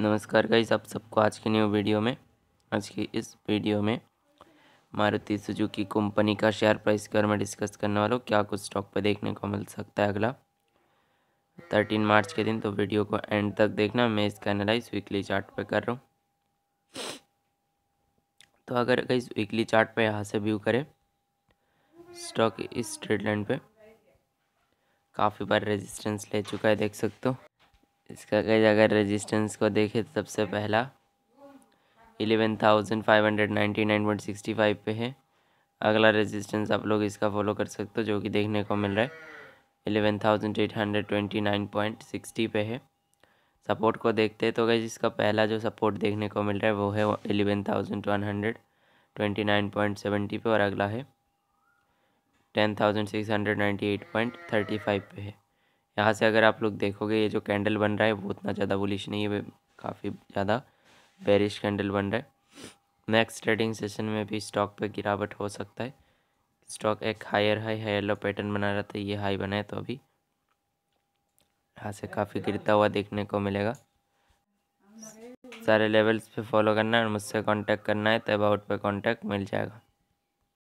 नमस्कार गाइस आप सबको आज की न्यू वीडियो में आज की इस वीडियो में मारुति सुजुकी कंपनी का शेयर प्राइस के बारे में डिस्कस करने वालों क्या कुछ स्टॉक पर देखने को मिल सकता है अगला थर्टीन मार्च के दिन तो वीडियो को एंड तक देखना मैं इसका एनालाइज वीकली चार्ट पे कर रहा हूँ तो अगर गाइस वीकली चार्ट पे यहाँ से व्यू करें स्टॉक इस ट्रेड लाइन पर काफ़ी बार रेजिस्टेंस ले चुका है देख सकते हो इसका कहीं अगर रेजिस्टेंस को देखें तो सबसे पहला eleven thousand five hundred ninety nine point sixty five पे है अगला रेजिस्टेंस आप लोग इसका फॉलो कर सकते हो जो कि देखने को मिल रहा है eleven thousand eight hundred twenty nine point sixty पे है सपोर्ट को देखते हैं तो गई इसका पहला जो सपोर्ट देखने को मिल रहा है वो है eleven thousand one hundred twenty nine point seventy पे और अगला है ten thousand six hundred ninety eight point thirty five पे है यहाँ से अगर आप लोग देखोगे ये जो कैंडल बन रहा है वो उतना ज़्यादा बुलिश नहीं है काफ़ी ज़्यादा बेरिश कैंडल बन रहा है नेक्स्ट ट्रेडिंग सेशन में भी स्टॉक पे गिरावट हो सकता है स्टॉक एक हायर हाई है येलो पैटर्न बना रहा था ये हाई बना है तो अभी यहाँ से काफ़ी गिरता हुआ देखने को मिलेगा सारे लेवल्स पे फॉलो करना है और मुझसे कांटेक्ट करना है तो अबाउट पे कांटेक्ट मिल जाएगा